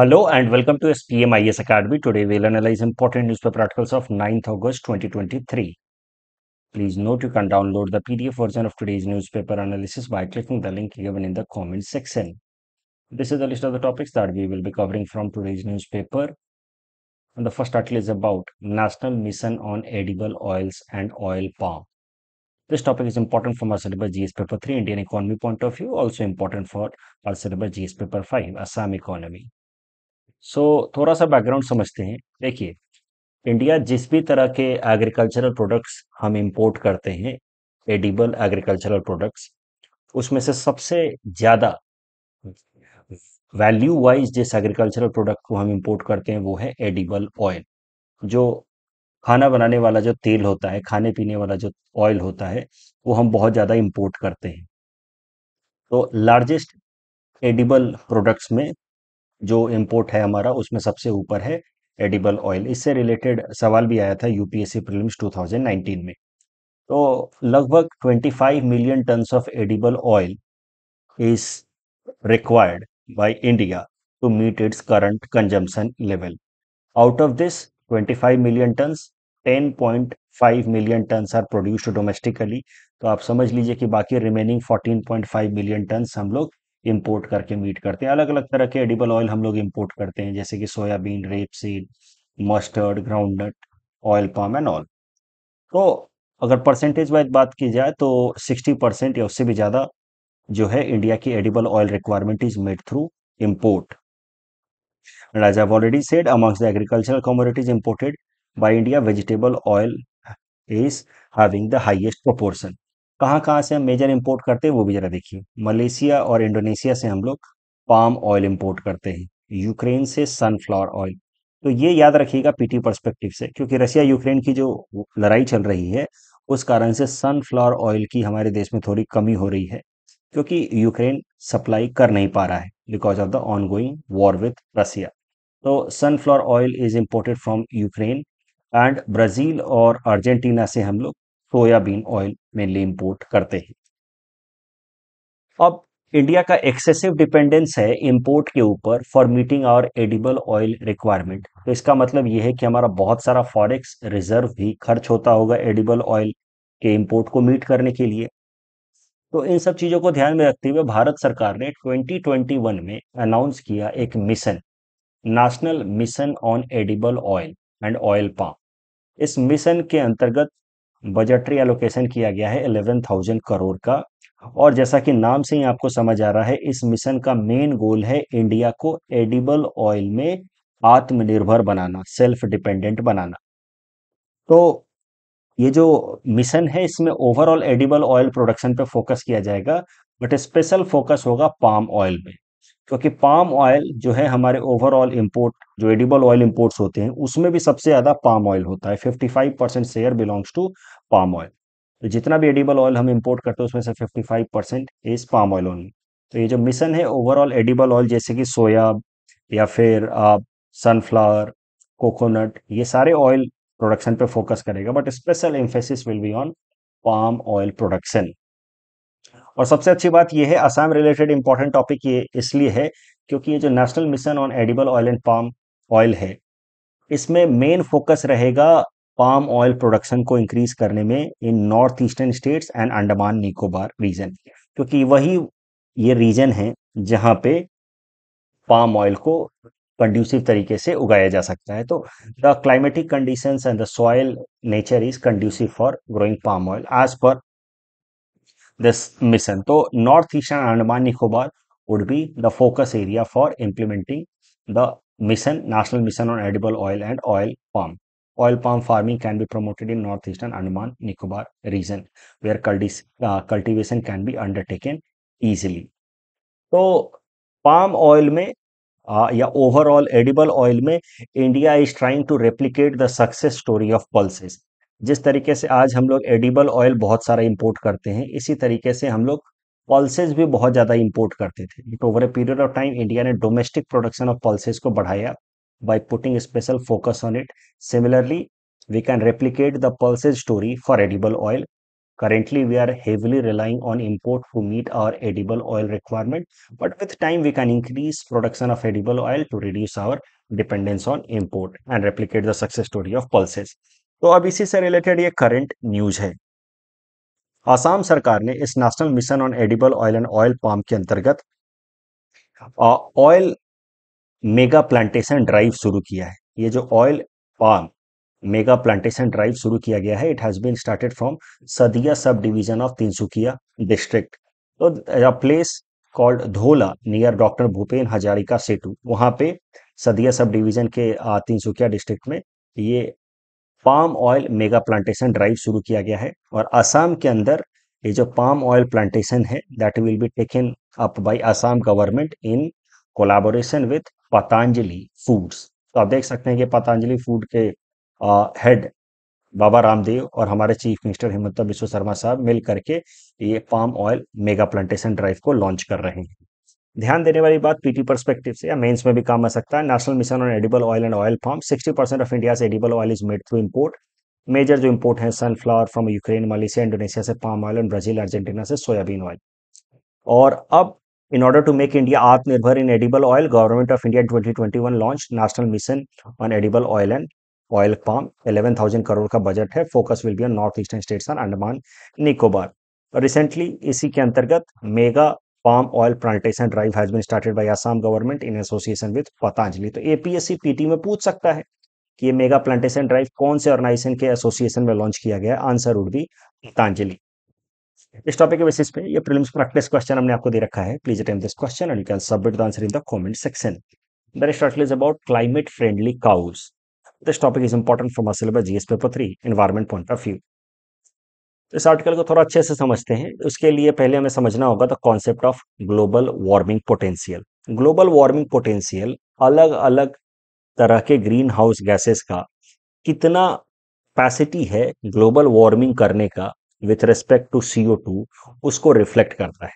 Hello and welcome to SPMIS Academy. Today we'll analyze important newspaper articles of 9th August 2023. Please note you can download the PDF version of today's newspaper analysis by clicking the link given in the comment section. This is the list of the topics that we will be covering from today's newspaper. And the first article is about National Mission on Edible Oils and Oil Palm. This topic is important from our syllabus GS paper 3 Indian economy point of view, also important for our syllabus GS paper 5 Assam economy. So so, थोड़ा सा background समझते हैं देखिए India जिस भी तरह के agricultural products हम इंपोर्ट करते हैं एडिबल एग्रीकल्चरल प्रोडक्ट्स उसमें से सबसे ज़्यादा वैल्यू वाइज जिस एग्रीकल्चरल प्रोडक्ट को हम इंपोर्ट करते हैं वो है एडिबल ऑयल जो खाना बनाने वाला जो तेल होता है खाने पीने वाला जो ऑयल होता है वो हम बहुत ज़्यादा इंपोर्ट करते हैं तो लार्जेस्ट एडिबल प्रोडक्ट्स में जो इम्पोर्ट है हमारा उसमें सबसे ऊपर है एडिबल ऑयल इससे रिलेटेड सवाल भी आया था यूपीएससी प्रीलिम्स 2019 में तो लगभग 25 million tons of edible oil is required by India to meet its current consumption level out of this 25 million tons 10.5 million tons are produced domestically तो आप समझ लीजिए कि बाकी रिमेनिंग 14.5 मिलियन टन्स हम लोग इंपोर्ट करके मीट करते हैं अलग अलग तरह के एडिबल ऑयल हम लोग इंपोर्ट करते हैं जैसे कि soybean rapeseed mustard groundnut oil palm and all तो अगर परसेंटेज वाइज बात की जाए तो सिक्सटी परसेंट या उससे भी ज़्यादा जो है इंडिया की edible oil requirement is made through import And as I've already said, amongst the agricultural commodities imported by India, vegetable oil is having the कहाँ कहाँ से हम मेजर इम्पोर्ट करते हैं वो भी ज़रा देखिए मलेशिया और इंडोनेशिया से हम लोग पाम ऑयल इम्पोर्ट करते हैं यूक्रेन से सनफ्लावर ऑयल तो ये याद रखिएगा पीटी पर्सपेक्टिव से क्योंकि रशिया यूक्रेन की जो लड़ाई चल रही है उस कारण से सनफ्लावर ऑयल की हमारे देश में थोड़ी कमी हो रही है क्योंकि यूक्रेन सप्लाई कर नहीं पा रहा है because of the ongoing war with Russia तो sunflower oil is imported from Ukraine and Brazil और अर्जेंटीना से हम लोग सोयाबीन ऑयल मेनली इंपोर्ट करते हैं अब इंडिया का एक्सेसिव डिपेंडेंस है इंपोर्ट के ऊपर for meeting our edible oil requirement तो इसका मतलब यह है कि हमारा बहुत सारा फॉरेक्स रिजर्व भी खर्च होता होगा एडिबल ऑयल के इंपोर्ट को मीट करने के लिए तो इन सब चीज़ों को ध्यान में रखते हुए भारत सरकार ने 2021 में अनाउंस किया एक mission national mission on edible oil and oil palm इस मिशन के अंतर्गत बजटरी एलोकेशन किया गया है इलेवन थाउजेंड करोड़ का और जैसा कि नाम से ही आपको समझ आ रहा है इस मिशन का मेन गोल है इंडिया को एडिबल ऑयल में आत्मनिर्भर बनाना सेल्फ डिपेंडेंट बनाना तो ये जो मिशन है इसमें ओवरऑल एडिबल ऑयल प्रोडक्शन पे फोकस किया जाएगा बट स्पेशल फोकस होगा पाम ऑयल में क्योंकि पाम ऑयल जो है हमारे ओवरऑल इंपोर्ट जो एडिबल ऑयल इंपोर्ट्स होते हैं उसमें भी सबसे ज़्यादा पाम ऑयल होता है 55 percent share belongs to palm oil तो जितना भी एडिबल ऑयल हम इंपोर्ट करते हैं उसमें से 55 percent is palm oil only तो ये जो मिशन है ओवरऑल एडिबल ऑयल जैसे कि सोया या फिर आप सनफ्लावर कोकोनट ये सारे ऑयल प्रोडक्शन पे फोकस करेगा but special emphasis will be on palm oil production और सबसे अच्छी बात यह है आसाम रिलेटेड इंपॉर्टेंट टॉपिक ये इसलिए है क्योंकि ये जो national mission on edible oil and palm oil है इसमें मेन फोकस रहेगा पाम ऑयल प्रोडक्शन को इंक्रीज करने में in north eastern states and Andaman Nicobar region क्योंकि वही ये रीजन है जहां पे पाम ऑयल को कंड्यूसिव तरीके से उगाया जा सकता है तो the climatic conditions and the soil nature is conducive for growing palm oil as per this mission. So Northeastern Andaman Nicobar would be the focus area for implementing the mission, National Mission on Edible Oil and Oil Palm. Oil palm farming can be promoted in northeastern Andaman Nicobar region where cultis, uh, cultivation can be undertaken easily. So palm oil may या overall edible oil में India is trying to replicate the success story of pulses जिस तरीके से आज हम लोग edible oil बहुत सारा इम्पोर्ट करते हैं इसी तरीके से हम लोग पल्सेज भी बहुत ज़्यादा इम्पोर्ट करते थे but over a period of time India ने डोमेस्टिक प्रोडक्शन ऑफ पल्सेज को बढ़ाया by putting special focus on it. Similarly, we can replicate the pulses story for edible oil. Currently, we are heavily relying on import to meet our edible oil requirement, but with time, we can increase production of edible oil to reduce our dependence on import and replicate the success story of pulses. तो अब इसी से related ये current news है आसाम सरकार ने इस national mission on edible oil and oil palm के अंतर्गत ऑयल मेगा प्लांटेशन ड्राइव शुरू किया है ये जो oil palm mega plantation drive शुरू किया गया है it has been started from Sadiya sub division of Tinsukia district तो place called Dhola near doctor Bhupen Hazarika Setu वहां पे सदिया सब डिवीजन के तीनसुकिया डिस्ट्रिक्ट में ये palm oil mega plantation drive शुरू किया गया है और असम के अंदर ये जो पाम ऑयल प्लांटेशन है that will be taken up by Assam government in collaboration with Patanjali foods तो आप देख सकते हैं कि पतंजलि फूड के हेड बाबा रामदेव और हमारे चीफ मिनिस्टर हिमंत बिश्व शर्मा साहब मिल करके ये palm oil mega plantation drive को लॉन्च कर रहे हैं ध्यान देने वाली बात पीटी परस्पेक्टिव से या मेंस में भी काम आ सकता है national mission on edible oil and oil palm sixty percent of India से edible oil is made through import major जो इम्पोर्ट है sunflower from Ukraine Malaysia Indonesia से palm oil and Brazil Argentina से सोयाबीन ऑयल और अब in order to make India atmanirbhar in edible oil government of India twenty twenty one launch national mission on edible oil and oil palm Palm. Thousand crore का budget है focus will be on north eastern states on Andaman Nicobar recently इसी के अंतर्गत mega palm oil plantation drive has been started by Assam government in association with Patanjali तो APSC PT में पूछ सकता है कि ये मेगा प्लांटेशन ड्राइव कौन से ऑर्गेनाइजेशन के एसोसिएशन में लॉन्च किया गया आंसर वुड बी पतंजलि इस टॉपिक के बेसिस पे ये प्रीलिम्स प्रैक्टिस क्वेश्चन हमने आपको दे रखा है please attempt this question and you can submit the answer in the comment section the next topic is about climate friendly cause this topic is important for mains GS paper 3 environment point of view इस article को थोड़ा अच्छे से समझते हैं उसके लिए पहले हमें समझना होगा the concept of global warming potential global warming potential अलग अलग तरह के ग्रीन हाउस गैसेस का कितना कैपेसिटी है ग्लोबल वार्मिंग करने का विथ रिस्पेक्ट टू सी उसको रिफ्लेक्ट करता है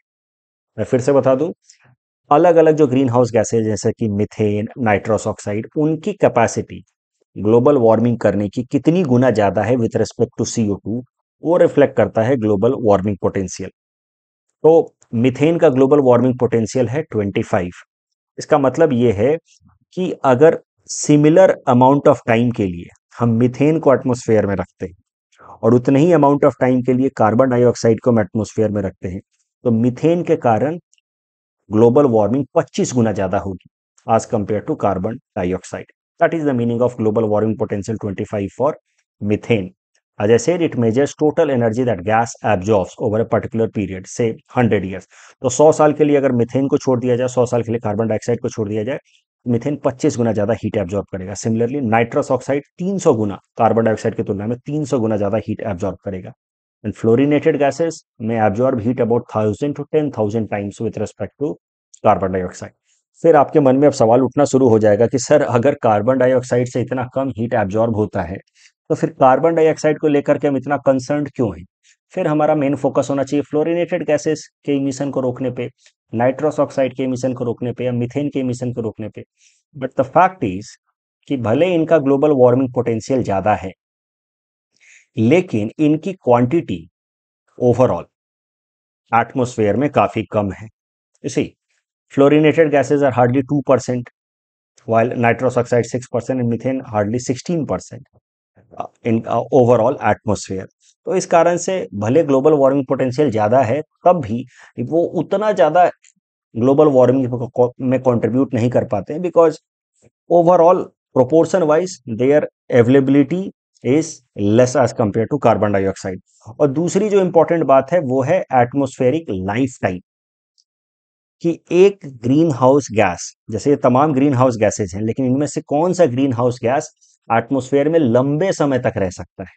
मैं फिर से बता दूं अलग अलग जो ग्रीन हाउस गैसेज जैसे कि मिथेन नाइट्रोस ऑक्साइड उनकी कैपेसिटी ग्लोबल वार्मिंग करने की कितनी गुना ज़्यादा है with respect to C two वो रिफ्लेक्ट करता है ग्लोबल वार्मिंग पोटेंशियल तो मिथेन का ग्लोबल वार्मिंग पोटेंशियल है 25 इसका मतलब ये है कि अगर सिमिलर अमाउंट ऑफ टाइम के लिए हम मिथेन को एटमोसफेयर में रखते हैं और उतने ही अमाउंट ऑफ टाइम के लिए कार्बन डाइऑक्साइड को हम एटमोसफेयर में रखते हैं तो मिथेन के कारण ग्लोबल वार्मिंग 25 गुना ज़्यादा होगी as compare to carbon dioxide that is the meaning of global warming potential 25 for methane As I said, it measures total energy that gas absorbs over a particular period, say 100 years. तो 100 साल के लिए अगर methane को छोड़ 100 साल के लिए कार्बन डाइऑक्साइड को छोड़ दिया जाए मिथेन 25 गुना ज़्यादा हीट एब्जॉर्ब करेगा सिमिलरली नाइट्रस ऑक्साइड 300 गुना कार्बन डाइऑक्साइड की तुलना में 300 गुना ज़्यादा हीट एब्जॉर्ब करेगा एंड फ्लोरिनेटेड गैसेस में absorb heat about thousand to ten thousand times with respect to carbon dioxide फिर आपके मन में अब सवाल उठना शुरू हो जाएगा कि सर अगर कार्बन डाइऑक्साइड से इतना कम हीट एब्जॉर्ब होता है तो फिर कार्बन डाइऑक्साइड को लेकर के हम इतना कंसर्न क्यों हैं फिर हमारा मेन फोकस होना चाहिए फ्लोरिनेटेड गैसेस के इमिशन को रोकने पे नाइट्रोस ऑक्साइड के इमिशन को रोकने पे या मिथेन के इमिशन को रोकने पे बट द फैक्ट इज कि भले इनका ग्लोबल वार्मिंग पोटेंशियल ज़्यादा है लेकिन इनकी क्वांटिटी ओवरऑल एटमोस्फेयर में काफ़ी कम है इसी fluorinated gases are hardly two percent while nitrous oxide six percent and methane hardly sixteen percent in overall atmosphere तो इस कारण से भले ग्लोबल वार्मिंग पोटेंशियल ज़्यादा है तब भी वो उतना ज़्यादा ग्लोबल वार्मिंग में कंट्रीब्यूट नहीं कर पाते because overall proportion wise their availability is less as compare to carbon dioxide और दूसरी जो इंपॉर्टेंट बात है वो है एटमोस्फेरिक लाइफ टाइम कि एक ग्रीन हाउस गैस जैसे ये तमाम ग्रीन हाउस गैसेज हैं लेकिन इनमें से कौन सा ग्रीन हाउस गैस एटमोस्फेयर में लंबे समय तक रह सकता है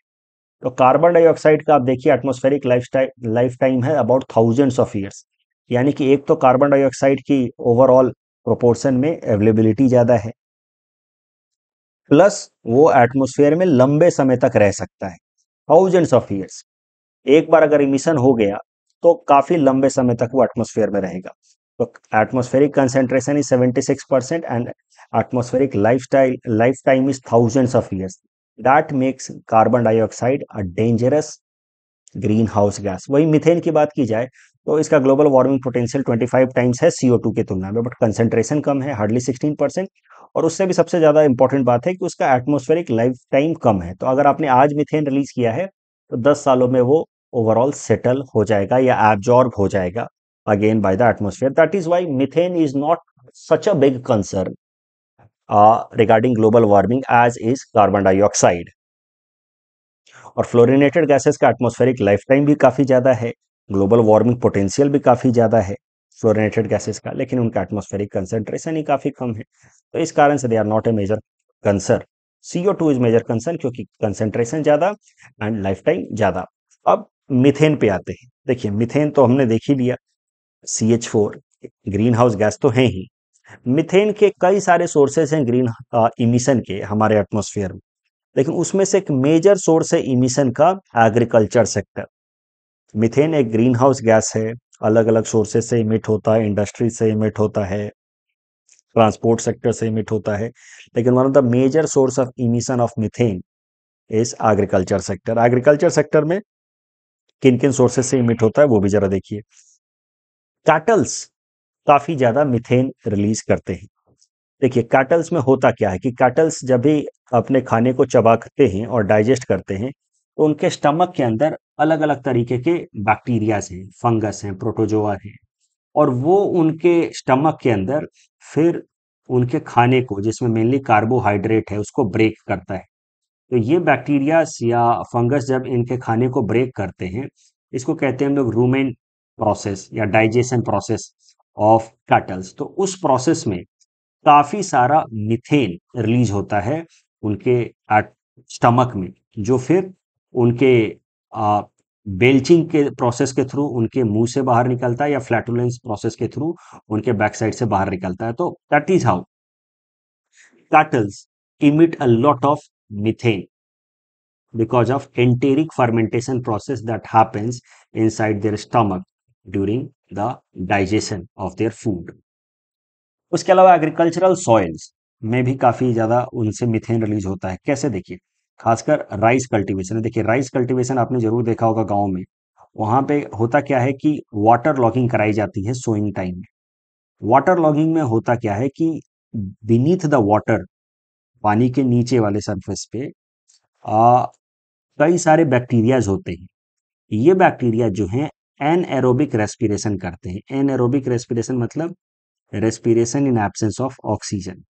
तो कार्बन डाइऑक्साइड का आप देखिए एटमोस्फेरिक लाइफ लाइफ टाइम है अबाउट थाउजेंड्स ऑफ ईयर्स यानी कि एक तो कार्बन डाइऑक्साइड की ओवरऑल प्रोपोर्शन में अवेलेबिलिटी ज़्यादा है प्लस वो एटमोस्फेयर में लंबे समय तक रह सकता है थाउजेंड्स ऑफ ईयर्स एक बार अगर इमिशन हो गया तो काफ़ी लंबे समय तक वो एटमोस्फेयर में रहेगा Look, तो atmospheric concentration is 76% and atmospheric life time is thousands of years. That makes carbon dioxide a dangerous green house gas वही मिथेन की बात की जाए तो इसका ग्लोबल वार्मिंग पोटेंशियल 25 टाइम्स है सीओ टू की तुलना में बट कंसेंट्रेशन कम है हार्डली 16 परसेंट और उससे भी सबसे ज़्यादा इंपॉर्टेंट बात है कि उसका एटमोस्फेरिक लाइफ टाइम कम है तो अगर आपने आज मिथेन रिलीज किया है तो दस सालों में वो ओवरऑल सेटल हो जाएगा या एब्जॉर्ब हो जाएगा again by the atmosphere. That is why methane is not such a big concern uh, regarding global warming as is carbon dioxide. और फ्लोरिनेटेड गैसेस का एटमॉस्फेरिक लाइफ टाइम भी काफ़ी ज़्यादा है ग्लोबल वार्मिंग पोटेंशियल भी काफ़ी ज़्यादा है फ्लोरिनेटेड गैसेस का लेकिन उनका एटमॉस्फेरिक कंसेंट्रेशन ही काफ़ी कम है तो इस कारण से they are not a major concern C O two is major concern क्योंकि कंसनट्रेशन ज़्यादा एंड लाइफ टाइम ज़्यादा अब मिथेन पे आते हैं देखिए मिथेन तो हमने देख ही लिया C H four green house gas तो है ही मिथेन के कई सारे सोर्सेस हैं ग्रीन इमिशन के हमारे एटमोसफियर में लेकिन उसमें से एक मेजर सोर्स है इमिशन का एग्रीकल्चर सेक्टर मिथेन एक ग्रीन हाउस गैस है अलग अलग सोर्सेज से इमिट होता है इंडस्ट्री से इमिट होता है ट्रांसपोर्ट सेक्टर से इमिट होता है लेकिन one of the major source of emission of methane is agriculture sector agriculture sector में किन किन सोर्सेज से इमिट होता है वो भी जरा देखिए कैटल्स काफी ज्यादा मिथेन रिलीज करते हैं देखिए कैटल्स में होता क्या है कि कैटल्स जब भी अपने खाने को चबाते हैं और डाइजेस्ट करते हैं तो उनके स्टमक के अंदर अलग अलग तरीके के बैक्टीरियाज हैं फंगस हैं प्रोटोजोआ हैं और वो उनके स्टमक के अंदर फिर उनके खाने को जिसमें मेनली कार्बोहाइड्रेट है उसको ब्रेक करता है तो ये बैक्टीरियाज या फंगस जब इनके खाने को ब्रेक करते हैं इसको कहते हैं हम लोग रूमेन प्रोसेस या डाइजेशन प्रोसेस ऑफ कैटल्स तो उस प्रोसेस में काफी सारा मिथेन रिलीज होता है उनके स्टमक में जो फिर उनके आ, बेल्चिंग के प्रोसेस के थ्रू उनके मुंह से बाहर निकलता है या फ्लैटुलेंस प्रोसेस के थ्रू उनके बैक साइड से बाहर निकलता है तो that is how cattles emit a lot of methane because of enteric fermentation process that happens inside their stomach during the digestion of their food उसके अलावा एग्रीकल्चरल सॉइल्स में भी काफ़ी ज़्यादा उनसे मिथेन रिलीज होता है कैसे देखिए खासकर राइस कल्टीवेशन देखिए राइस कल्टीवेशन आपने जरूर देखा होगा गाँव में वहां पे होता क्या है कि वाटर लॉगिंग कराई जाती है सोइंग टाइम में वाटर लॉगिंग में होता क्या है कि बीनीथ द वाटर पानी के नीचे वाले सरफेस पे आ, कई सारे बैक्टीरियाज होते हैं ये बैक्टीरिया जो हैं एन एरोबिक रेस्पिरेशन करते हैं एन एरोबिक रेस्पिरेशन मतलब respiration in absence of oxygen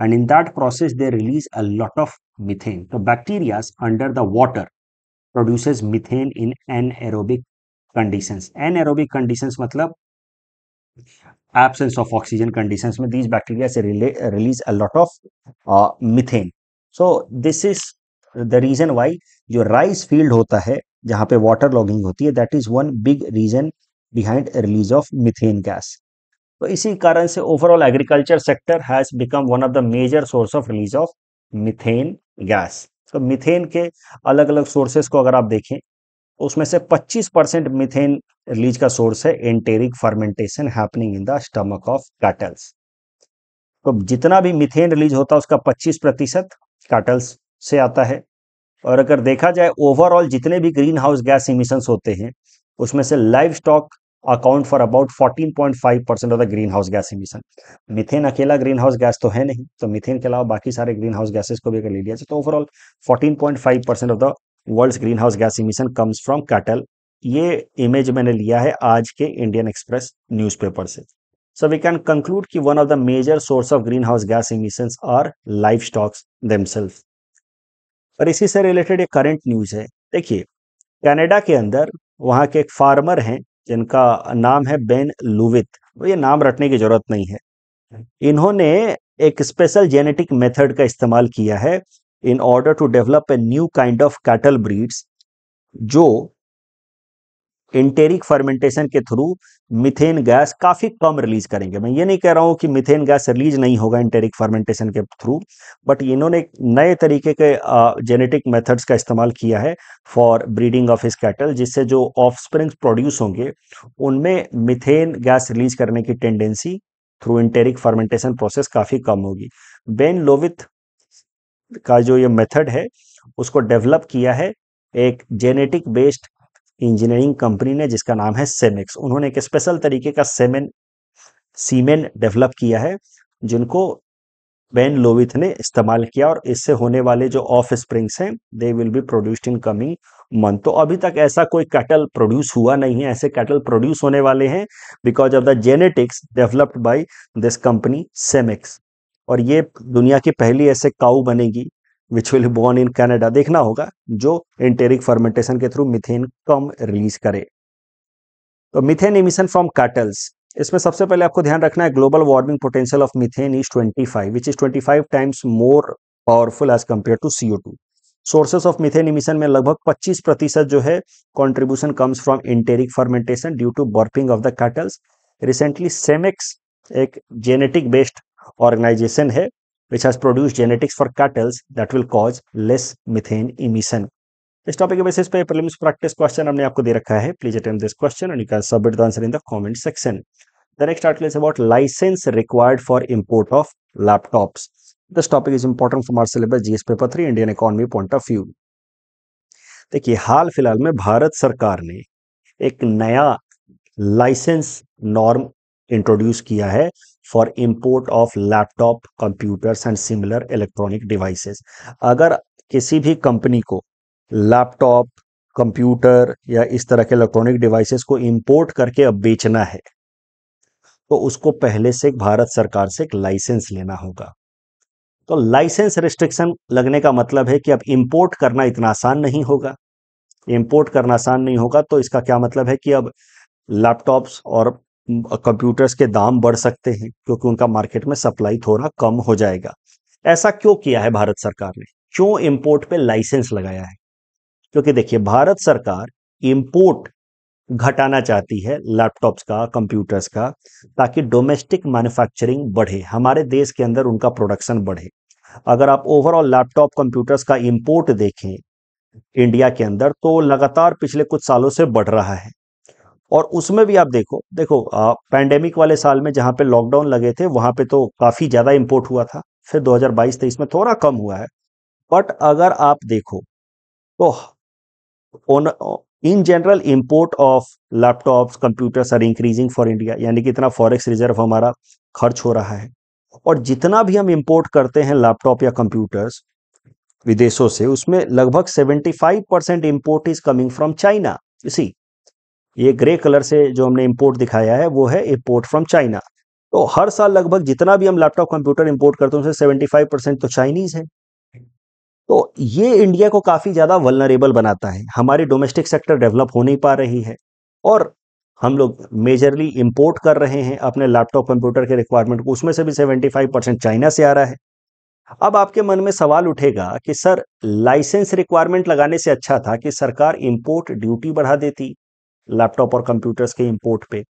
and in that process they release a lot of methane तो bacterias under the water produces methane in anaerobic condition anaerobic condition मतलब absence of oxygen condition में these bacteria release a lot of methane so this is the reason why जो rice field होता है जहां पे water logging होती है that is one big reason behind release of methane gas तो इसी कारण से overall agriculture sector has become one of the major source of release of methane gas तो मिथेन के अलग अलग सोर्सेस को अगर आप देखें उसमें से 25 परसेंट मिथेन रिलीज का सोर्स है enteric fermentation happening in the stomach of cattles तो जितना भी मिथेन रिलीज होता है उसका 25 प्रतिशत कैटल्स से आता है और अगर देखा जाए ओवरऑल जितने भी ग्रीन हाउस गैस इमिशंस होते हैं उसमें से live stock account for about 14.5 percent of the green house gas emission methane अकेला ग्रीन हाउस गैस तो है नहीं तो मिथेन के अलावा बाकी सारे ग्रीन हाउस गैसेस को भी अगर ले लिया जाए तो overall 14.5 percent of the world green house gas emission comes from cattle ये इमेज मैंने लिया है आज के इंडियन एक्सप्रेस न्यूज से सो कैन कंक्लूड की one of the major source of green house gas emission are are stocks themselves. और इसी से रिलेटेड एक करंट न्यूज है देखिए कनाडा के अंदर वहां के एक फार्मर हैं जिनका नाम है बेन लुवित तो ये नाम रटने की जरूरत नहीं है इन्होंने एक स्पेशल जेनेटिक मेथड का इस्तेमाल किया है in order to develop a new kind of cattle breeds जो इंटेरिक फर्मेंटेशन के थ्रू मिथेन गैस काफी कम रिलीज करेंगे मैं ये नहीं कह रहा हूँ कि मिथेन गैस रिलीज नहीं होगा इंटेरिक फर्मेंटेशन के थ्रू बट इन्होंने नए तरीके के जेनेटिक मेथड्स का इस्तेमाल किया है फॉर ब्रीडिंग ऑफ इस कैटल जिससे जो ऑफ प्रोड्यूस होंगे उनमें मिथेन गैस रिलीज करने की tendency through enteric fermentation process काफी कम होगी बेन लोविथ का जो ये मेथड है उसको डेवलप किया है एक जेनेटिक बेस्ड इंजीनियरिंग कंपनी ने जिसका नाम है सेमेक्स उन्होंने एक स्पेशल तरीके का सेमेन सीमेन डेवलप किया है जिनको बेन लोविथ ने इस्तेमाल किया और इससे होने वाले जो ऑफ स्प्रिंग्स हैं they will be produced in coming month तो अभी तक ऐसा कोई कैटल प्रोड्यूस हुआ नहीं है ऐसे कैटल प्रोड्यूस होने वाले हैं because of the genetics developed by this company Semex और ये दुनिया की पहली ऐसे काऊ बनेगी which will born in Canada देखना होगा जो इंटेरिक फर्मेंटेशन के थ्रू मिथेन कम रिलीज करे तो मिथेन इमिशन फ्रॉम कैटल्स इसमें सबसे पहले आपको ध्यान रखना है global warming potential of methane is 25 which is five times more powerful as compare to CO two sources of methane emission में लगभग 25 प्रतिशत जो है contribution comes from enteric fermentation due to burping of the cattles recently Semex एक genetic based organisation है which has produced genetics for cattle that will cause less methane emission इस topic के basis पे प्रीलिम्स प्रैक्टिस क्वेश्चन हमने आपको दे रखा है please attempt this question and you can submit the answer in the comment section the next article is about licence required for import of laptops this topic is important for our syllabus GS paper three Indian economy point of view देखिए हाल फिलहाल में भारत सरकार ने एक नया licence norm introduce किया है for import of laptop computers and similar electronic devices अगर किसी भी कंपनी को लैपटॉप कंप्यूटर या इस तरह के इलेक्ट्रॉनिक डिवाइसेस को इम्पोर्ट करके अब बेचना है तो उसको पहले से भारत सरकार से एक लाइसेंस लेना होगा तो लाइसेंस रिस्ट्रिक्शन लगने का मतलब है कि अब इंपोर्ट करना इतना आसान नहीं होगा इंपोर्ट करना आसान नहीं होगा तो इसका क्या मतलब है कि अब लैपटॉप्स और कंप्यूटर्स के दाम बढ़ सकते हैं क्योंकि उनका मार्केट में सप्लाई थोड़ा कम हो जाएगा ऐसा क्यों किया है भारत सरकार ने क्यों इंपोर्ट पे लाइसेंस लगाया है क्योंकि देखिए भारत सरकार इंपोर्ट घटाना चाहती है लैपटॉप्स का कंप्यूटर्स का ताकि डोमेस्टिक मैन्युफैक्चरिंग बढ़े हमारे देश के अंदर उनका प्रोडक्शन बढ़े अगर आप ओवरऑल लैपटॉप कंप्यूटर्स का इंपोर्ट देखें इंडिया के अंदर तो लगातार पिछले कुछ सालों से बढ़ रहा है और उसमें भी आप देखो देखो पैंडेमिक वाले साल में जहां पे लॉकडाउन लगे थे वहां पे तो काफ़ी ज़्यादा इम्पोर्ट हुआ था फिर 2022-23 में थोड़ा कम हुआ है बट अगर आप देखो तो in general import of laptops computers are increasing for India यानी कि इतना फॉरेक्स रिजर्व हमारा खर्च हो रहा है और जितना भी हम इम्पोर्ट करते हैं लैपटॉप या कंप्यूटर्स विदेशों से उसमें लगभग 75 percent import is coming from China इसी ये ग्रे कलर से जो हमने इम्पोर्ट दिखाया है वो है इम्पोर्ट फ्रॉम चाइना तो हर साल लगभग जितना भी हम लैपटॉप कंप्यूटर इम्पोर्ट करते हैं उसमें सेवेंटी फाइव परसेंट तो चाइनीज है तो ये इंडिया को काफ़ी ज़्यादा वलनरेबल बनाता है हमारी डोमेस्टिक सेक्टर डेवलप हो नहीं पा रही है और हम लोग मेजरली इंपोर्ट कर रहे हैं अपने लैपटॉप कंप्यूटर के रिक्वायरमेंट को उसमें से भी 75 परसेंट चाइना से आ रहा है अब आपके मन में सवाल उठेगा कि सर लाइसेंस रिक्वायरमेंट लगाने से अच्छा था कि सरकार इंपोर्ट ड्यूटी बढ़ा देती लैपटॉप और कंप्यूटर्स के इंपोर्ट पे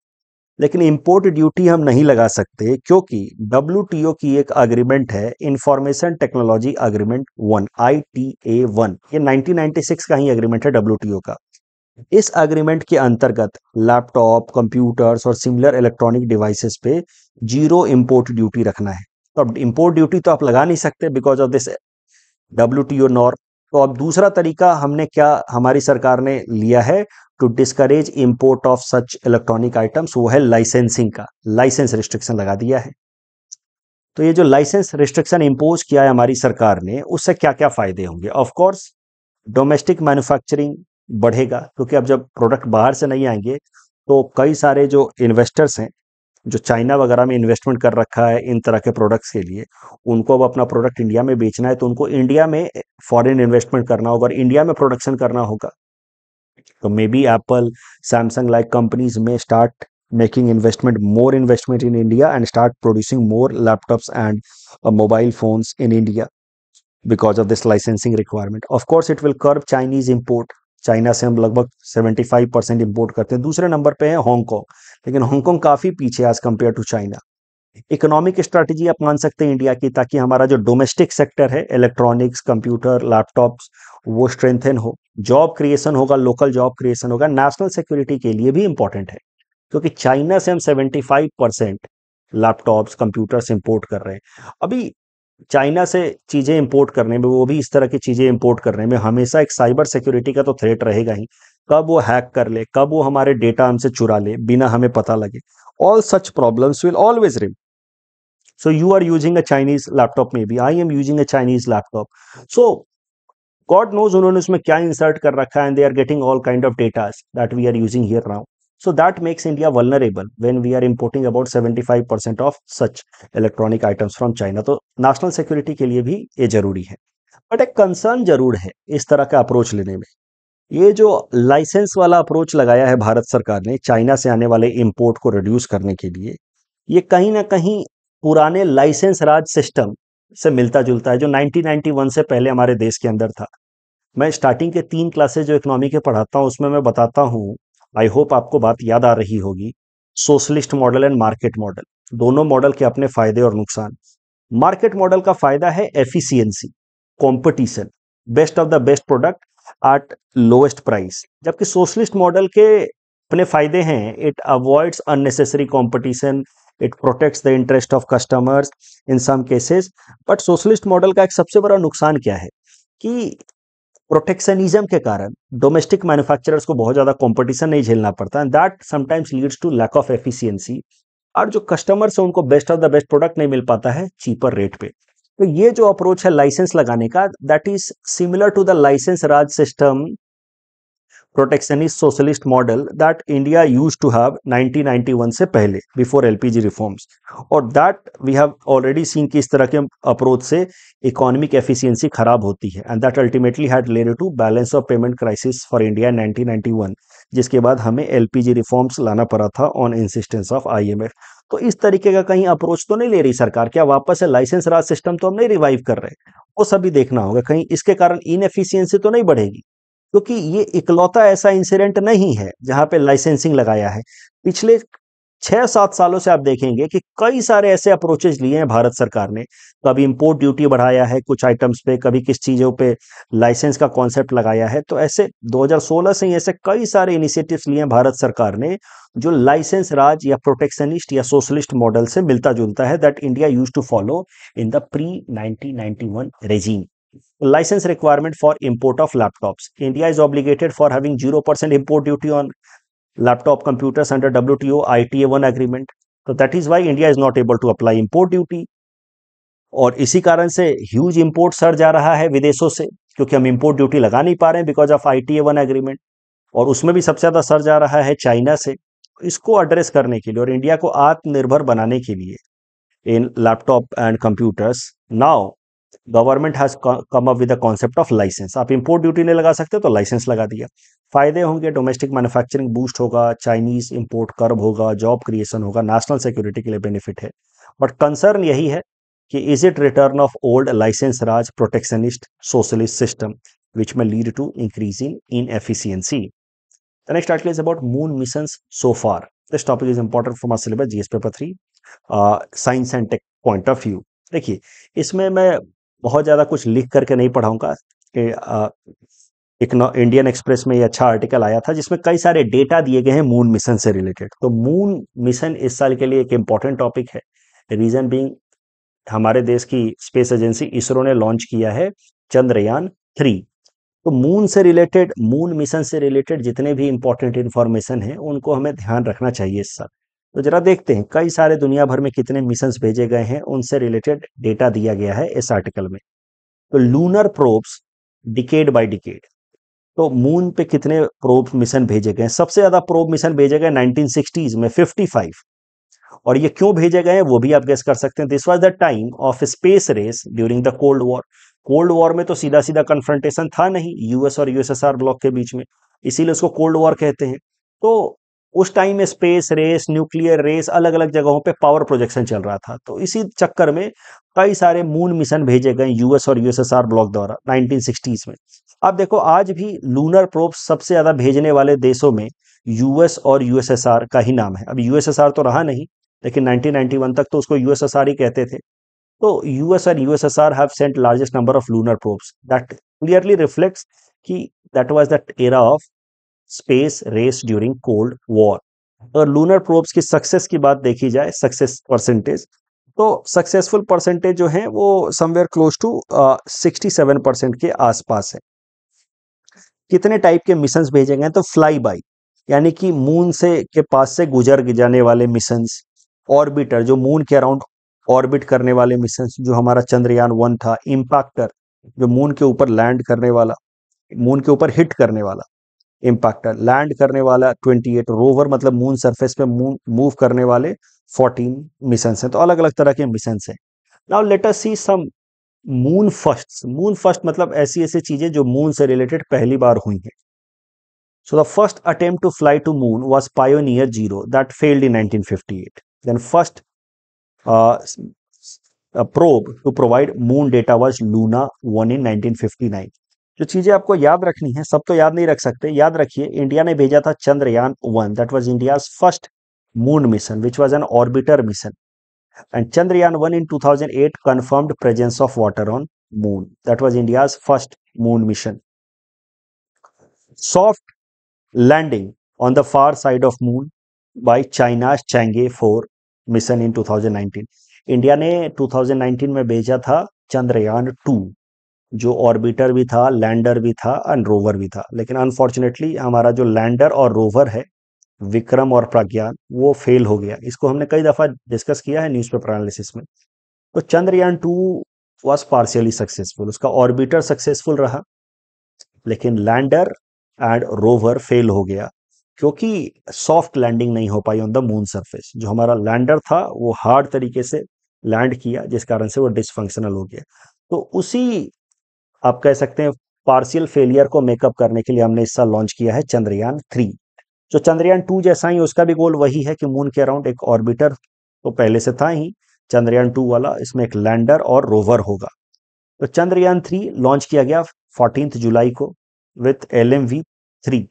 लेकिन इंपोर्ट ड्यूटी हम नहीं लगा सकते क्योंकि डब्ल्यू की एक अग्रीमेंट है information technology agreement one I T A one ये 1996 का ही अग्रीमेंट है डब्ल्यू का इस अग्रीमेंट के अंतर्गत लैपटॉप कंप्यूटर्स और सिमिलर इलेक्ट्रॉनिक डिवाइसेस पे जीरो इंपोर्ट ड्यूटी रखना है तो अब इंपोर्ट ड्यूटी तो आप लगा नहीं सकते because of this W T O norm तो अब दूसरा तरीका हमने क्या हमारी सरकार ने लिया है to discourage import of such electronic items वो है लाइसेंसिंग का लाइसेंस रिस्ट्रिक्शन लगा दिया है तो ये जो लाइसेंस रिस्ट्रिक्शन इम्पोज किया है हमारी सरकार ने उससे क्या क्या फायदे होंगे ऑफकोर्स डोमेस्टिक मैन्युफैक्चरिंग बढ़ेगा क्योंकि अब जब प्रोडक्ट बाहर से नहीं आएंगे तो कई सारे जो इन्वेस्टर्स हैं जो चाइना वगैरह में इन्वेस्टमेंट कर रखा है इन तरह के प्रोडक्ट्स के लिए उनको अब अपना प्रोडक्ट इंडिया में बेचना है तो उनको इंडिया में फॉरेन इन्वेस्टमेंट करना होगा और इंडिया में प्रोडक्शन करना होगा maybe Apple Samsung like companies may start making investment more investment in India and start producing more laptop and mobile phones in India because of this licensing requirement of course it will curb Chinese import China से हम लगभग seventy five percent import करते हैं दूसरे number पे है Hong Kong लेकिन Hong Kong काफी पीछे as compare to China economic आप मान सकते हैं इंडिया की ताकि हमारा जो डोमेस्टिक सेक्टर है इलेक्ट्रॉनिक्स कंप्यूटर लैपटॉप्स वो स्ट्रेंथन हो जॉब क्रिएशन होगा लोकल जॉब क्रिएशन होगा नेशनल सिक्योरिटी के लिए भी इंपॉर्टेंट है क्योंकि चाइना से हम 75 परसेंट लैपटॉप्स कंप्यूटर्स इम्पोर्ट कर रहे हैं अभी चाइना से चीज़ें इंपोर्ट करने में वो भी इस तरह की चीज़ें इंपोर्ट करने में हमेशा एक साइबर सिक्योरिटी का तो थ्रेट रहेगा ही कब वो हैक कर ले कब वो हमारे डेटा हमसे चुरा ले बिना हमें पता लगे all such problems will always remain So you are using a Chinese laptop maybe. I am using a Chinese laptop. So God knows unhone usme kya insert kar rakha and they are getting all kind of data that we are using here now. So that makes India vulnerable when we are importing about 75% of such electronic items from China. तो national security ke liye bhi ye zaruri hai but एक concern जरूर है इस तरह का approach लेने में ये जो लाइसेंस वाला अप्रोच लगाया है भारत सरकार ने चाइना से आने वाले इंपोर्ट को रिड्यूस करने के लिए ये कहीं ना कहीं पुराने लाइसेंस राज सिस्टम से मिलता जुलता है जो 1991 से पहले हमारे देश के अंदर था मैं स्टार्टिंग के तीन क्लासेज जो इकोनॉमी के पढ़ाता हूँ उसमें मैं बताता हूँ आई होप आपको बात याद आ रही होगी socialist model and market model दोनों मॉडल के अपने फायदे और नुकसान मार्केट मॉडल का फायदा है efficiency competition best of the best product at lowest price जबकि सोशलिस्ट मॉडल के अपने फायदे हैं it avoids unnecessary competition it protects the interest of customers in some cases but socialist model का एक सबसे बड़ा नुकसान क्या है कि प्रोटेक्शनिज्म के कारण डोमेस्टिक मैन्युफैक्चरर्स को बहुत ज्यादा कंपटीशन नहीं झेलना पड़ता and that sometimes leads to lack of efficiency और जो कस्टमर्स है उनको best of the best product नहीं मिल पाता है चीपर रेट पे तो ये जो अप्रोच है लाइसेंस लगाने का that is similar to the licence Raj system protectionist socialist model that India used to have 1991 से पहले बिफोर एलपीजी रिफॉर्म्स और that we have already seen कि इस तरह के अप्रोच से इकोनॉमिक एफिशिएंसी खराब होती है and that ultimately had led to balance of payment crisis for India 1991 जिसके बाद हमें एलपीजी रिफॉर्म्स लाना पड़ा था ऑन इंसिस्टेंस ऑफ आई तो इस तरीके का कहीं अप्रोच तो नहीं ले रही सरकार क्या वापस से लाइसेंस राज सिस्टम तो हम नहीं रिवाइव कर रहे वो सभी देखना होगा कहीं इसके कारण इनएफिशियंसी तो नहीं बढ़ेगी क्योंकि ये इकलौता ऐसा इंसिडेंट नहीं है जहां पे लाइसेंसिंग लगाया है पिछले छह सात सालों से आप देखेंगे कि कई सारे ऐसे अप्रोचेज लिए हैं भारत सरकार ने कभी इंपोर्ट ड्यूटी बढ़ाया है कुछ आइटम्स पे कभी किस चीज़ों पे लाइसेंस का कॉन्सेप्ट लगाया है तो ऐसे 2016 से ही ऐसे कई सारे इनिशिएटिव्स लिए हैं भारत सरकार ने जो लाइसेंस राज या प्रोटेक्शनिस्ट या सोशलिस्ट मॉडल से मिलता जुलता है that India used to follow in the pre nineteen regime license requirement for import of laptops. India is obligated for having 0% import duty on laptop computers under WTO ITA1 agreement. So that is why India is not able to apply import duty. और इसी कारण से huge import sir जा रहा है विदेशों से क्योंकि हम इंपोर्ट ड्यूटी लगा नहीं पा रहे हैं because of I one agreement और उसमें भी सबसे ज़्यादा सर जा रहा है चाइना से इसको एड्रेस करने के लिए और इंडिया को आत्मनिर्भर बनाने के लिए in laptop and computers now government has come up with concept of licence आप इंपोर्ट ड्यूटी नहीं लगा सकते तो लाइसेंस लगा दिया फायदे होंगे डोमेस्टिक मैन्युफैक्चरिंग बूस्ट होगा चाइनीज इंपोर्ट कर्ब होगा जॉब क्रिएशन होगा नेशनल सिक्योरिटी के लिए बेनिफिट है बट कंसर्न यही है कि is it return of old licence Raj protectionist socialist system which may lead to increasing in The next article is about moon missions so far. This topic is important from our syllabus GS paper three science and tech point of view देखिए इसमें मैं बहुत ज़्यादा कुछ लिख करके नहीं पढ़ाऊंगा एक इंडियन एक्सप्रेस में ये अच्छा आर्टिकल आया था जिसमें कई सारे डेटा दिए गए हैं मून मिशन से रिलेटेड तो मून मिशन इस साल के लिए एक इम्पॉर्टेंट टॉपिक है रीजन बींग हमारे देश की स्पेस एजेंसी इसरो ने लॉन्च किया है चंद्रयान थ्री तो मून से रिलेटेड मून मिशन से रिलेटेड जितने भी इंपॉर्टेंट इंफॉर्मेशन है उनको हमें ध्यान रखना चाहिए इस साल तो जरा देखते हैं कई सारे दुनिया भर में कितने मिशन भेजे गए हैं उनसे रिलेटेड डेटा दिया गया है इस आर्टिकल में तो lunar probes decade by decade तो मून पे कितने प्रोब मिशन भेजे गए सबसे ज्यादा प्रोब मिशन भेजे गए नाइनटीन में फिफ्टी और ये क्यों भेजे गए वो भी आप गेस कर सकते हैं this was the time of space race during the cold war cold war में तो सीधा सीधा कन्फ्रंटेशन था नहीं यूएस और यूएसएसआर ब्लॉक के बीच में इसीलिए उसको कोल्ड वॉर कहते हैं तो उस time space race nuclear race अलग अलग जगहों पे पावर प्रोजेक्शन चल रहा था तो इसी चक्कर में कई सारे मून मिशन भेजे गए यूएस और यूएसएसआर ब्लॉक द्वारा नाइनटीन में अब देखो आज भी लूनर प्रोप सबसे ज्यादा भेजने वाले देशों में यूएस और यूएसएसआर का ही नाम है अब यूएसएसआर तो रहा नहीं लेकिन 1991 तक तो उसको यूएसएसआर ही कहते थे तो यूएस और USSR have sent largest number of lunar probes that clearly reflects कि that was that era of space race during cold war अगर लूनर प्रोब्स की सक्सेस की बात देखी जाए सक्सेस परसेंटेज तो सक्सेसफुल परसेंटेज जो है वो somewhere close to sixty seven percent के आसपास है कितने टाइप के मिशन भेजे गए तो फ्लाई बाई यानी कि मून से के पास से गुजर जाने वाले मिशन ऑर्बिटर जो मून के अराउंड ऑर्बिट करने वाले मिशन जो हमारा चंद्रयान वन था इम्पैक्टर जो मून के ऊपर लैंड करने वाला मून के ऊपर हिट करने वाला इंपैक्टर लैंड करने वाला 28 रोवर मतलब मून सरफेस पे मूव करने वाले 14 मिशन हैं तो अलग अलग तरह के मिशन हैं now let us see some moon first moon first मतलब ऐसी ऐसी चीजें जो मून से रिलेटेड पहली बार हुई हैं so the first attempt to fly to moon was Pioneer zero that failed in 1958 then first probe to provide moon data was Luna 1 in 1959. जो चीजें आपको याद रखनी है सब तो याद नहीं रख सकते याद रखिए इंडिया ने भेजा था Chandrayaan one that was India first moon mission which was an orbiter mission and Chandrayaan one in 2008 confirmed presence of water on moon that was India first moon mission soft landing on the far side of moon by China Chang'e four mission in two India ने 2019 में भेजा था Chandrayaan to जो orbiter भी था lander भी था and rover भी था लेकिन अनफॉर्चुनेटली हमारा जो लैंडर और रोवर है विक्रम और प्रज्ञान वो फेल हो गया इसको हमने कई दफ़ा डिस्कस किया है पेपर एनालिसिस में तो Chandrayaan two was partially successful उसका ऑर्बिटर सक्सेसफुल रहा लेकिन लैंडर एंड रोवर फेल हो गया क्योंकि सॉफ्ट लैंडिंग नहीं हो पाई ऑन द मून सरफेस जो हमारा लैंडर था वो हार्ड तरीके से लैंड किया जिस कारण से वो डिसफंक्शनल हो गया तो उसी आप कह सकते हैं पार्शियल फेलियर को मेकअप करने के लिए हमने इस साल लॉन्च किया है चंद्रयान थ्री जो चंद्रयान टू जैसा ही उसका भी गोल वही है कि मून के अराउंड एक ऑर्बिटर तो पहले से था ही चंद्रयान टू वाला इसमें एक लैंडर और रोवर होगा तो चंद्रयान थ्री लॉन्च किया गया फोर्टीन जुलाई को with L M V three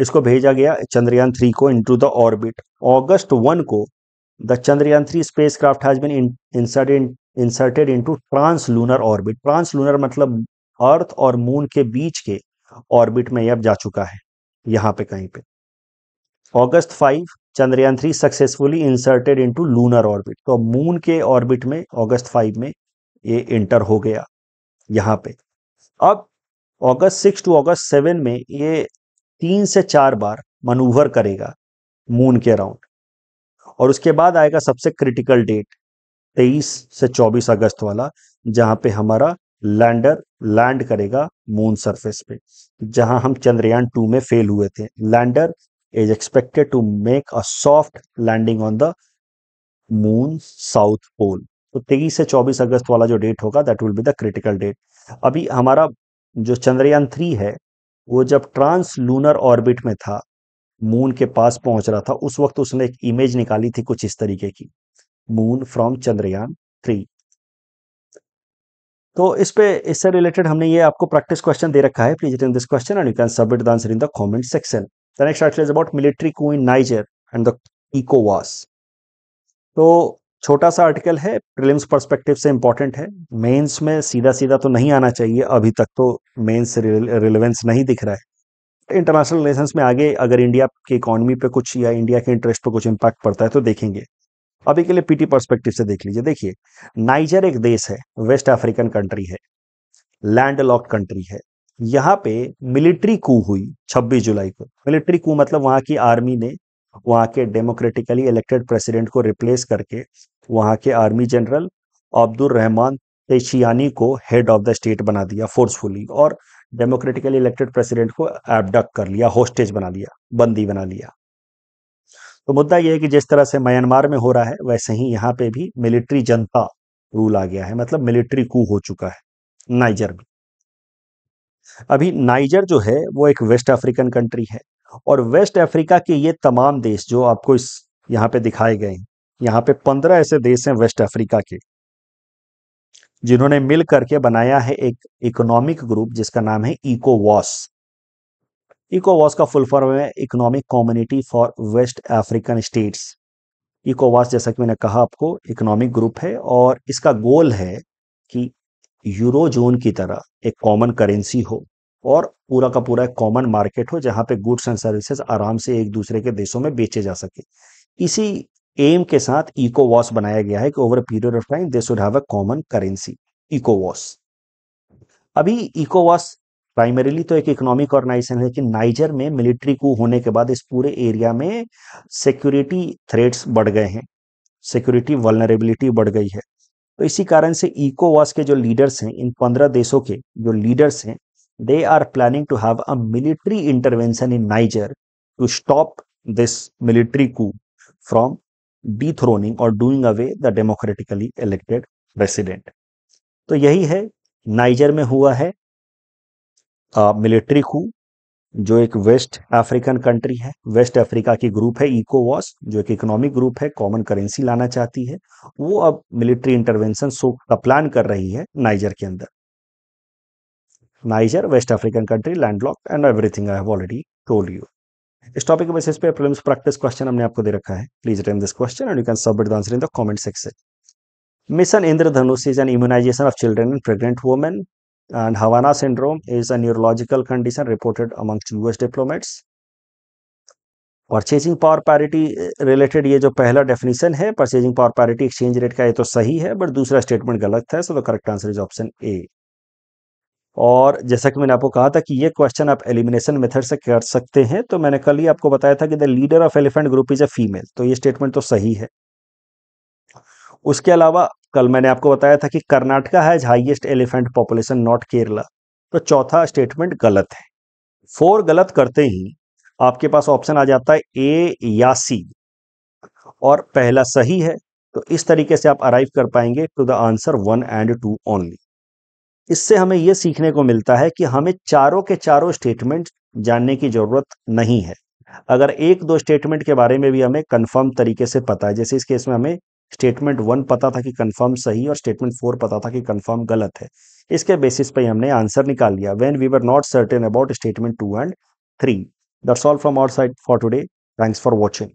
इसको भेजा गया चंद्रयान थ्री को into the orbit August one को the Chandrayaan three spacecraft has been insert inserted into trans lunar orbit trans lunar मतलब अर्थ और मून के बीच के ऑर्बिट में अब जा चुका है यहाँ पे कहीं पे August five Chandrayaan three successfully inserted into lunar orbit तो मून के ऑर्बिट में अगस्त फाइव में ये इंटर हो गया यहां पे अब August six to August seven में ये तीन से चार बार मनूवर करेगा मून के अराउंड और उसके बाद आएगा सबसे क्रिटिकल डेट तेईस से चौबीस अगस्त वाला जहां पे हमारा लैंडर लैंड करेगा मून सरफेस पे जहां हम चंद्रयान टू में फेल हुए थे lander is expected to make a soft landing on the moon south pole तो 23 से 24 अगस्त वाला जो डेट होगा that will be the critical date अभी हमारा जो चंद्रयान थ्री है वो जब ट्रांस लूनर ऑर्बिट में था मून के पास पहुंच रहा था उस वक्त उसने एक इमेज निकाली थी कुछ इस तरीके की मून फ्रॉम चंद्रयान थ्री तो इस पे इससे रिलेटेड हमने ये आपको प्रैक्टिस क्वेश्चन दे रखा है please this question and you can submit the answer in the comment section the next article is about military coup in Niger and the इकोवास तो छोटा सा आर्टिकल है प्रिलिम्स पर्सपेक्टिव से इंपॉर्टेंट है मेंस में सीधा सीधा तो नहीं आना चाहिए अभी तक तो मेन्स से रिलेवेंस नहीं दिख रहा है इंटरनेशनल रिलेशन में आगे अगर इंडिया की इकोनॉमी पे कुछ या इंडिया के इंटरेस्ट पे कुछ इंपैक्ट पड़ता है तो देखेंगे अभी के लिए पीटी पर्सपेक्टिव से देख लीजिए देखिए नाइजर एक देश है वेस्ट अफ्रीकन कंट्री है लैंड लॉक कंट्री है यहाँ पे मिलिट्री कू हुई 26 जुलाई को मिलिट्री कू मतलब वहां की आर्मी ने वहाँ के डेमोक्रेटिकली इलेक्टेड प्रेसिडेंट को रिप्लेस करके वहां के army general Abdul Rahman Tchiani को हेड ऑफ द स्टेट बना दिया फोर्सफुली और डेमोक्रेटिकली इलेक्टेड प्रेसिडेंट को एबडक्ट कर लिया होस्टेज बना लिया बंदी बना लिया तो मुद्दा यह है कि जिस तरह से म्यांमार में हो रहा है वैसे ही यहाँ पे भी मिलिट्री जनता रूल आ गया है मतलब मिलिट्री कू हो चुका है नाइजर में अभी नाइजर जो है वो एक वेस्ट अफ्रीकन कंट्री है और वेस्ट अफ्रीका के ये तमाम देश जो आपको इस यहाँ पे दिखाए गए हैं यहाँ पे पंद्रह ऐसे देश हैं वेस्ट अफ्रीका के जिन्होंने मिल करके बनाया है एक इकोनॉमिक ग्रुप जिसका नाम है इकोवॉस इकोवास का फुल फॉर्म है economic community for waste African states इकोवास जैसा कि मैंने कहा आपको इकोनॉमिक ग्रुप है और इसका गोल है कि यूरो जोन की तरह एक कॉमन करेंसी हो और पूरा का पूरा एक कॉमन मार्केट हो जहां पे गुड्स एंड सर्विसेज आराम से एक दूसरे के देशों में बेचे जा सके इसी एम के साथ इकोवॉस बनाया गया है कि over period of time they should have a common currency इकोवॉस अभी इकोवॉस प्राइमरीली तो एक इकोनॉमिक ऑर्गेनाइजेशन है लेकिन नाइजर में मिलिट्री कू होने के बाद इस पूरे एरिया में सिक्योरिटी थ्रेट्स बढ़ गए हैं सिक्योरिटी वलनरेबिलिटी बढ़ गई है तो इसी कारण से इकोवास के जो लीडर्स हैं इन पंद्रह देशों के जो लीडर्स हैं they are planning to have a military intervention in Niger to stop this military coup from dethroning और doing away the democratically elected president तो यही है नाइजर में हुआ है मिलिट्री कू जो एक वेस्ट अफ्रीकन कंट्री है वेस्ट अफ्रीका की ग्रुप है इकोवॉस जो एक इकोनॉमिक ग्रुप है कॉमन करेंसी लाना चाहती है वो अब मिलिट्री इंटरवेंशन सो का प्लान कर रही है नाइजर के अंदर Niger west African country landlocked and everything I have already told you इस टॉपिक के बेसिस पे प्रीलिम्स प्रैक्टिस क्वेश्चन हमने आपको दे रखा है please attempt this question and you can submit the answer in the comment section mission Indradhanush is an immunisation of children and pregnant women And Havana syndrome is a neurological condition reported amongst US diplomats. Purchasing power parity related ये जो पहला definition है purchasing power parity exchange rate का ये तो सही है but दूसरा स्टेटमेंट गलत है so the correct answer is option A और जैसा कि मैंने आपको कहा था कि ये क्वेश्चन आप एलिमिनेशन मेथड से कर सकते हैं तो मैंने कल ही आपको बताया था कि the leader of elephant group is a female तो ये स्टेटमेंट तो सही है उसके अलावा कल मैंने आपको बताया था कि Karnataka has highest elephant population not Kerala तो चौथा स्टेटमेंट गलत है फोर गलत करते ही आपके पास ऑप्शन आ जाता है ए या सी और पहला सही है तो इस तरीके से आप अराइव कर पाएंगे to the answer one and two only इससे हमें यह सीखने को मिलता है कि हमें चारों के चारों स्टेटमेंट जानने की जरूरत नहीं है अगर एक दो स्टेटमेंट के बारे में भी हमें कंफर्म तरीके से पता है जैसे इस केस में हमें स्टेटमेंट वन पता था कि कंफर्म सही और स्टेटमेंट फोर पता था कि कंफर्म गलत है इसके बेसिस पे हमने आंसर निकाल लिया when we were not certain about statement two and three that all from our side for today thanks for watching